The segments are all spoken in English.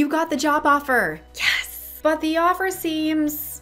You got the job offer. Yes. But the offer seems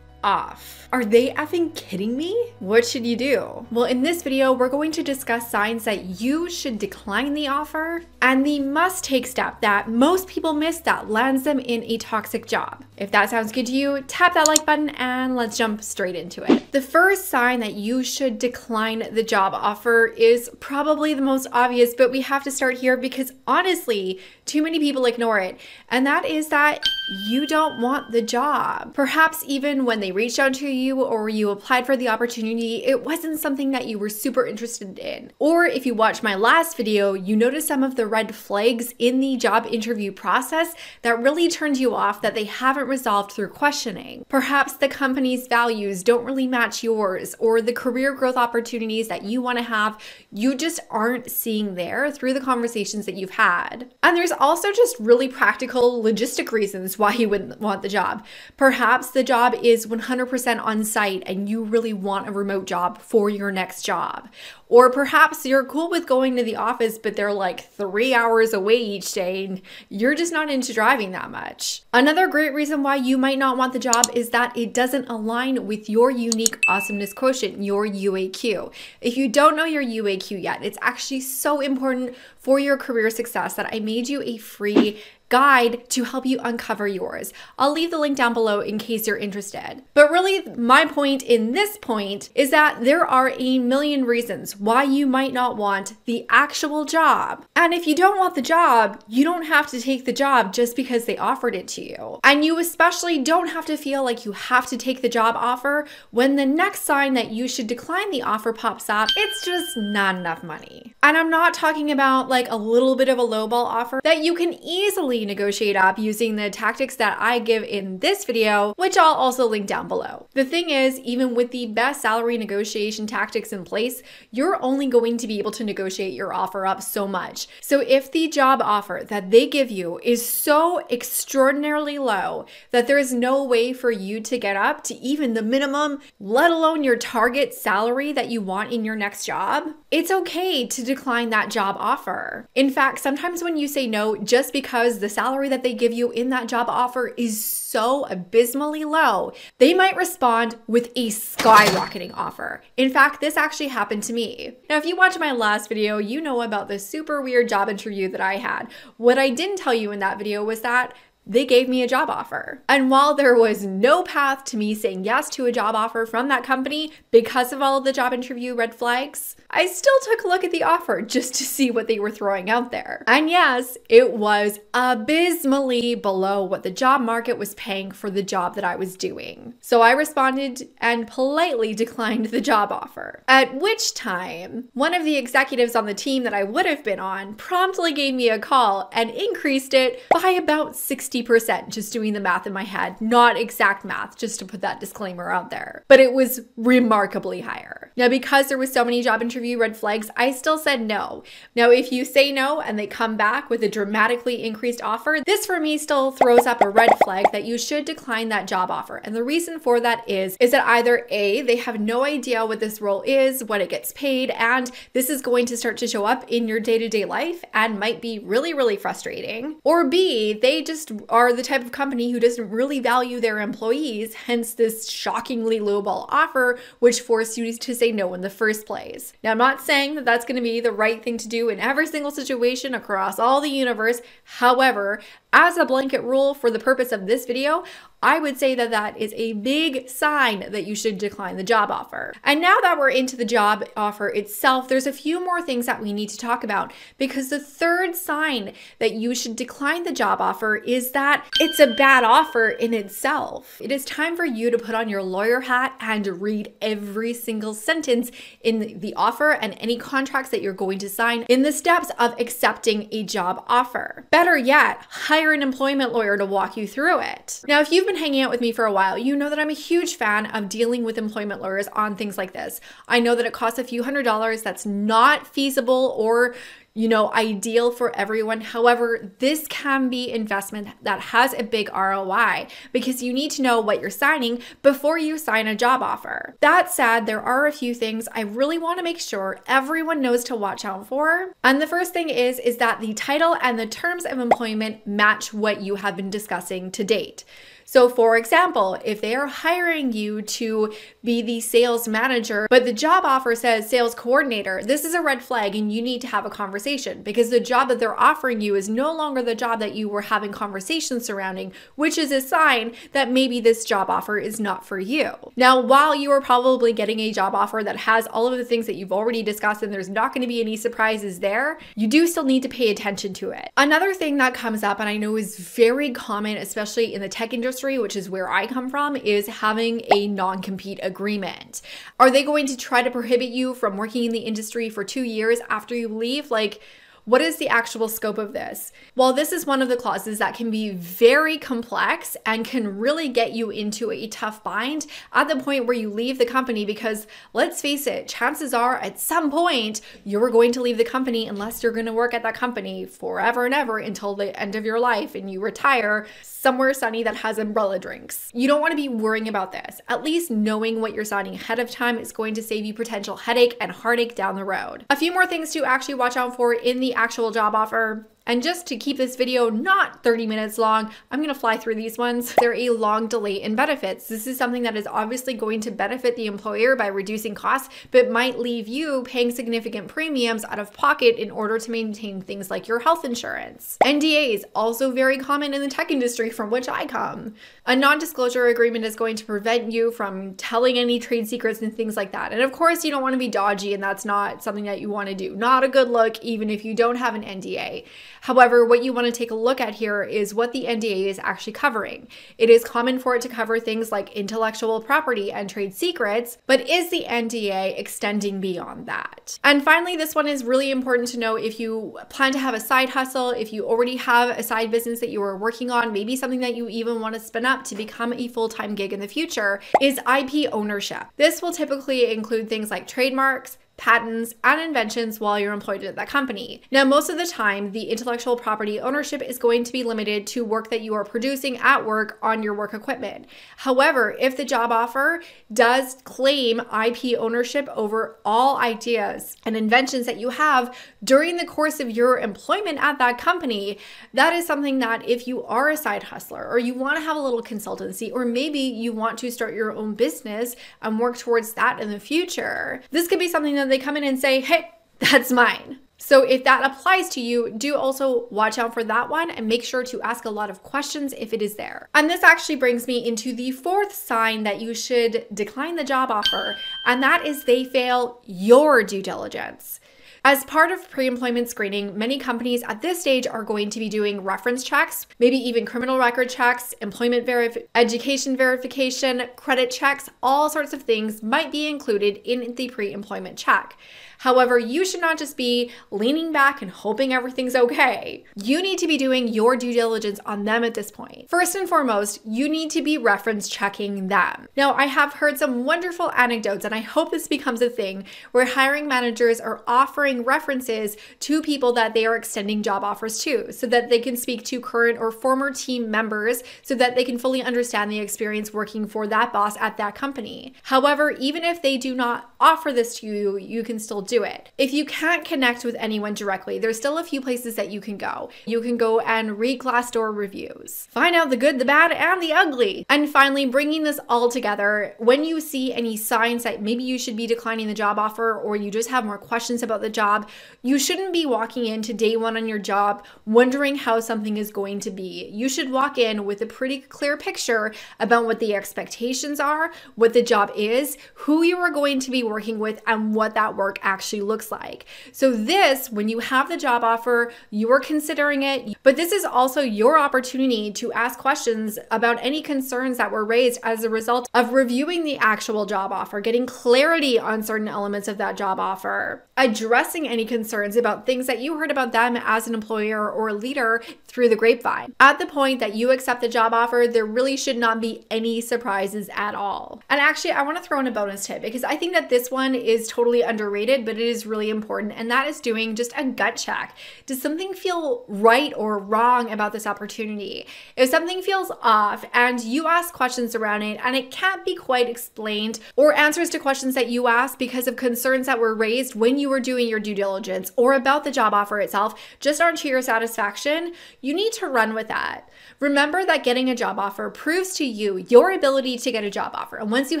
off. Are they effing kidding me? What should you do? Well, in this video, we're going to discuss signs that you should decline the offer and the must take step that most people miss that lands them in a toxic job. If that sounds good to you, tap that like button and let's jump straight into it. The first sign that you should decline the job offer is probably the most obvious, but we have to start here because honestly, too many people ignore it. And that is that you don't want the job. Perhaps even when they reach out to you, or you applied for the opportunity, it wasn't something that you were super interested in. Or if you watched my last video, you noticed some of the red flags in the job interview process that really turned you off that they haven't resolved through questioning. Perhaps the company's values don't really match yours, or the career growth opportunities that you want to have, you just aren't seeing there through the conversations that you've had. And there's also just really practical logistic reasons why you wouldn't want the job. Perhaps the job is 100% on site and you really want a remote job for your next job. Or perhaps you're cool with going to the office, but they're like three hours away each day and you're just not into driving that much. Another great reason why you might not want the job is that it doesn't align with your unique awesomeness quotient, your UAQ. If you don't know your UAQ yet, it's actually so important for your career success that I made you a free guide to help you uncover yours. I'll leave the link down below in case you're interested. But really, my point in this point is that there are a million reasons why you might not want the actual job. And if you don't want the job, you don't have to take the job just because they offered it to you. And you especially don't have to feel like you have to take the job offer when the next sign that you should decline the offer pops up, it's just not enough money. And I'm not talking about like a little bit of a lowball offer that you can easily negotiate up using the tactics that I give in this video, which I'll also link down below. The thing is, even with the best salary negotiation tactics in place, you're only going to be able to negotiate your offer up so much. So if the job offer that they give you is so extraordinarily low that there is no way for you to get up to even the minimum, let alone your target salary that you want in your next job, it's okay to decline that job offer. In fact, sometimes when you say no just because the the salary that they give you in that job offer is so abysmally low, they might respond with a skyrocketing offer. In fact, this actually happened to me. Now, if you watch my last video, you know about the super weird job interview that I had. What I didn't tell you in that video was that they gave me a job offer. And while there was no path to me saying yes to a job offer from that company because of all of the job interview red flags, I still took a look at the offer just to see what they were throwing out there. And yes, it was abysmally below what the job market was paying for the job that I was doing. So I responded and politely declined the job offer. At which time, one of the executives on the team that I would have been on promptly gave me a call and increased it by about 60 60%, just doing the math in my head, not exact math, just to put that disclaimer out there. But it was remarkably higher. Now, because there was so many job interview red flags, I still said no. Now, if you say no and they come back with a dramatically increased offer, this for me still throws up a red flag that you should decline that job offer. And the reason for that is, is that either A, they have no idea what this role is, what it gets paid, and this is going to start to show up in your day-to-day -day life and might be really, really frustrating. Or B, they just are the type of company who doesn't really value their employees, hence this shockingly lowball offer, which forced you to say no in the first place. Now, I'm not saying that that's going to be the right thing to do in every single situation across all the universe. However, as a blanket rule for the purpose of this video, I would say that that is a big sign that you should decline the job offer. And now that we're into the job offer itself, there's a few more things that we need to talk about because the third sign that you should decline the job offer is that it's a bad offer in itself. It is time for you to put on your lawyer hat and read every single sentence in the offer and any contracts that you're going to sign in the steps of accepting a job offer. Better yet, hire hire an employment lawyer to walk you through it. Now, if you've been hanging out with me for a while, you know that I'm a huge fan of dealing with employment lawyers on things like this. I know that it costs a few hundred dollars, that's not feasible or you know, ideal for everyone. However, this can be investment that has a big ROI because you need to know what you're signing before you sign a job offer. That said, there are a few things I really want to make sure everyone knows to watch out for. And the first thing is is that the title and the terms of employment match what you have been discussing to date. So, for example, if they are hiring you to be the sales manager, but the job offer says sales coordinator, this is a red flag and you need to have a conversation because the job that they're offering you is no longer the job that you were having conversations surrounding, which is a sign that maybe this job offer is not for you. Now, while you are probably getting a job offer that has all of the things that you've already discussed and there's not going to be any surprises there, you do still need to pay attention to it. Another thing that comes up, and I know is very common, especially in the tech industry industry, which is where I come from, is having a non compete agreement. Are they going to try to prohibit you from working in the industry for two years after you leave? Like, what is the actual scope of this? Well, this is one of the clauses that can be very complex and can really get you into a tough bind at the point where you leave the company because let's face it, chances are at some point you're going to leave the company unless you're going to work at that company forever and ever until the end of your life and you retire somewhere sunny that has umbrella drinks. You don't want to be worrying about this. At least knowing what you're signing ahead of time is going to save you potential headache and heartache down the road. A few more things to actually watch out for in the actual job offer and just to keep this video not 30 minutes long, I'm gonna fly through these ones. They're a long delay in benefits. This is something that is obviously going to benefit the employer by reducing costs, but might leave you paying significant premiums out of pocket in order to maintain things like your health insurance. NDAs, also very common in the tech industry from which I come. A non-disclosure agreement is going to prevent you from telling any trade secrets and things like that. And of course, you don't wanna be dodgy and that's not something that you wanna do. Not a good look, even if you don't have an NDA. However, what you want to take a look at here is what the NDA is actually covering. It is common for it to cover things like intellectual property and trade secrets, but is the NDA extending beyond that? And finally, this one is really important to know if you plan to have a side hustle, if you already have a side business that you are working on, maybe something that you even want to spin up to become a full time gig in the future, is IP ownership. This will typically include things like trademarks, patents, and inventions while you're employed at that company. Now, most of the time, the intellectual property ownership is going to be limited to work that you are producing at work on your work equipment. However, if the job offer does claim IP ownership over all ideas and inventions that you have during the course of your employment at that company, that is something that if you are a side hustler or you want to have a little consultancy, or maybe you want to start your own business and work towards that in the future, this could be something that then they come in and say, hey, that's mine. So if that applies to you, do also watch out for that one and make sure to ask a lot of questions if it is there. And this actually brings me into the fourth sign that you should decline the job offer, and that is they fail your due diligence. As part of pre employment screening, many companies at this stage are going to be doing reference checks, maybe even criminal record checks, employment verification, education verification, credit checks, all sorts of things might be included in the pre employment check. However, you should not just be leaning back and hoping everything's okay. You need to be doing your due diligence on them at this point. First and foremost, you need to be reference checking them. Now, I have heard some wonderful anecdotes, and I hope this becomes a thing where hiring managers are offering references to people that they are extending job offers to so that they can speak to current or former team members so that they can fully understand the experience working for that boss at that company. However, even if they do not offer this to you, you can still do it. If you can't connect with anyone directly, there's still a few places that you can go. You can go and read Glassdoor reviews, find out the good, the bad, and the ugly. And finally, bringing this all together, when you see any signs that maybe you should be declining the job offer or you just have more questions about the job, you shouldn't be walking into day one on your job wondering how something is going to be. You should walk in with a pretty clear picture about what the expectations are, what the job is, who you are going to be working with and what that work actually looks like. So, this, when you have the job offer, you're considering it, but this is also your opportunity to ask questions about any concerns that were raised as a result of reviewing the actual job offer, getting clarity on certain elements of that job offer, addressing any concerns about things that you heard about them as an employer or leader through the grapevine. At the point that you accept the job offer, there really should not be any surprises at all. And actually, I want to throw in a bonus tip because I think that this this one is totally underrated, but it is really important, and that is doing just a gut check. Does something feel right or wrong about this opportunity? If something feels off and you ask questions around it and it can't be quite explained, or answers to questions that you asked because of concerns that were raised when you were doing your due diligence or about the job offer itself just aren't to your satisfaction, you need to run with that. Remember that getting a job offer proves to you your ability to get a job offer. And once you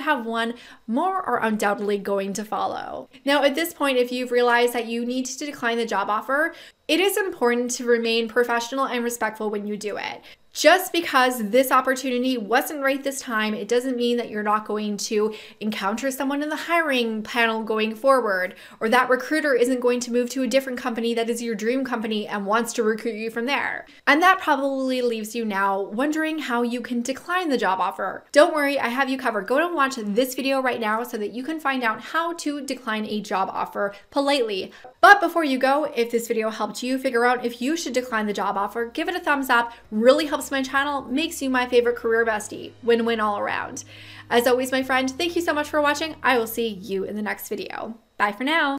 have one, more are undoubtedly going to follow. Now, at this point, if you've realized that you need to decline the job offer, it is important to remain professional and respectful when you do it. Just because this opportunity wasn't right this time, it doesn't mean that you're not going to encounter someone in the hiring panel going forward, or that recruiter isn't going to move to a different company that is your dream company and wants to recruit you from there. And that probably leaves you now wondering how you can decline the job offer. Don't worry, I have you covered. Go and watch this video right now so that you can find out how to decline a job offer politely. But before you go, if this video helped you figure out if you should decline the job offer, give it a thumbs up. Really helps my channel makes you my favorite career bestie. Win-win all around. As always, my friend, thank you so much for watching. I will see you in the next video. Bye for now.